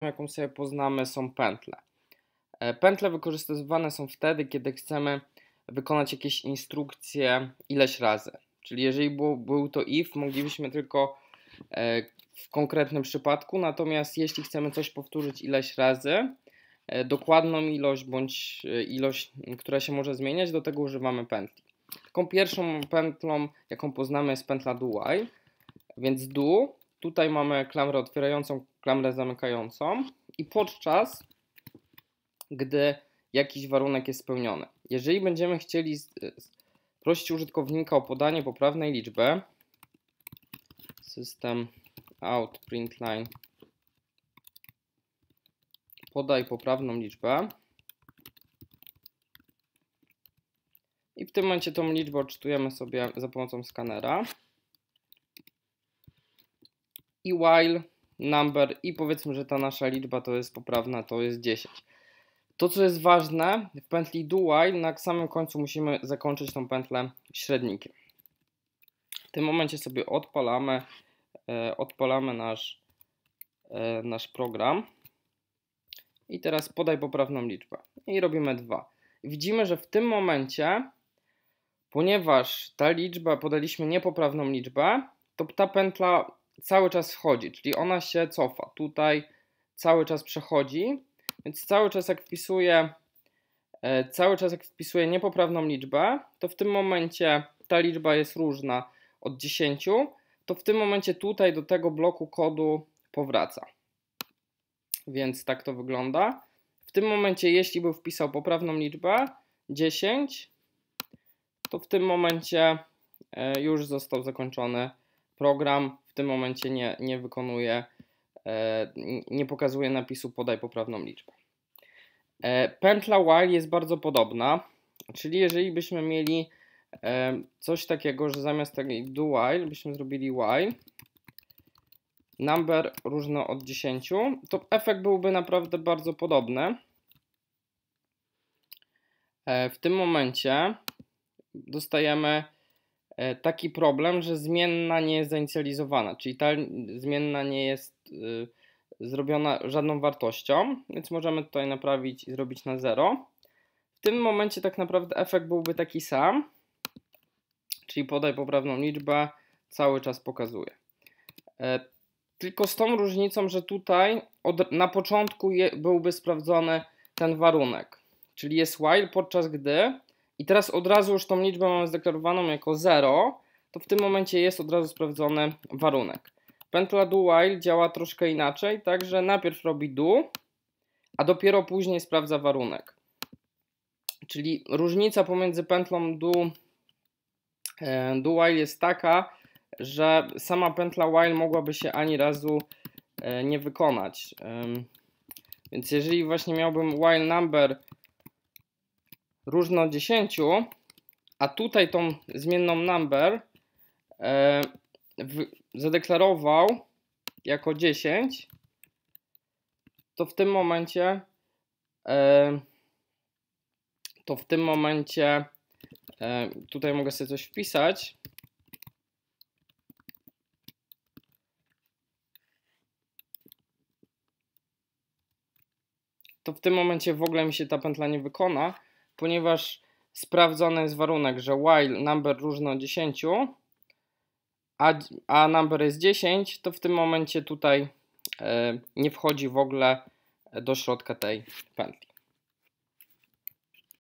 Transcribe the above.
jaką sobie poznamy, są pętle. E, pętle wykorzystywane są wtedy, kiedy chcemy wykonać jakieś instrukcje ileś razy. Czyli jeżeli był był to if, moglibyśmy tylko e, w konkretnym przypadku, natomiast jeśli chcemy coś powtórzyć ileś razy, e, dokładną ilość bądź ilość, która się może zmieniać, do tego używamy pętli. Taką pierwszą pętlą, jaką poznamy jest pętla do while, y, więc do Tutaj mamy klamrę otwierającą, klamrę zamykającą i podczas gdy jakiś warunek jest spełniony. Jeżeli będziemy chcieli prosić użytkownika o podanie poprawnej liczby, system out line podaj poprawną liczbę i w tym momencie tą liczbę odczytujemy sobie za pomocą skanera i while number i powiedzmy, że ta nasza liczba to jest poprawna, to jest 10. To, co jest ważne, w pętli do while na samym końcu musimy zakończyć tą pętlę średnikiem. W tym momencie sobie odpalamy, e, odpalamy nasz, e, nasz program. I teraz podaj poprawną liczbę. I robimy 2. Widzimy, że w tym momencie, ponieważ ta liczba, podaliśmy niepoprawną liczbę, to ta pętla cały czas wchodzi, czyli ona się cofa. Tutaj cały czas przechodzi, więc cały czas jak wpisuję e, cały czas jak wpisuję niepoprawną liczbę, to w tym momencie ta liczba jest różna od 10, to w tym momencie tutaj do tego bloku kodu powraca. Więc tak to wygląda. W tym momencie, jeśli by wpisał poprawną liczbę 10, to w tym momencie e, już został zakończony program w tym momencie nie, nie wykonuje, e, nie pokazuje napisu podaj poprawną liczbę. E, pętla while jest bardzo podobna, czyli jeżeli byśmy mieli e, coś takiego, że zamiast tego do while byśmy zrobili while, number różno od 10, to efekt byłby naprawdę bardzo podobny. W tym momencie dostajemy E, taki problem, że zmienna nie jest zainicjalizowana, czyli ta zmienna nie jest e, zrobiona żadną wartością, więc możemy tutaj naprawić i zrobić na zero. W tym momencie tak naprawdę efekt byłby taki sam, czyli podaj poprawną liczbę, cały czas pokazuje. E, tylko z tą różnicą, że tutaj od, na początku je, byłby sprawdzony ten warunek, czyli jest while, podczas gdy i teraz od razu już tą liczbę mamy zdeklarowaną jako 0, to w tym momencie jest od razu sprawdzony warunek. Pętla do while działa troszkę inaczej, także najpierw robi do, a dopiero później sprawdza warunek. Czyli różnica pomiędzy pętlą do, e, do while jest taka, że sama pętla while mogłaby się ani razu e, nie wykonać. Więc jeżeli właśnie miałbym while number różno 10, a tutaj tą zmienną number e, w, zadeklarował jako 10, to w tym momencie e, to w tym momencie e, tutaj mogę sobie coś wpisać. To w tym momencie w ogóle mi się ta pętla nie wykona ponieważ sprawdzony jest warunek, że while number różno 10, a, a number jest 10, to w tym momencie tutaj e, nie wchodzi w ogóle do środka tej pętli.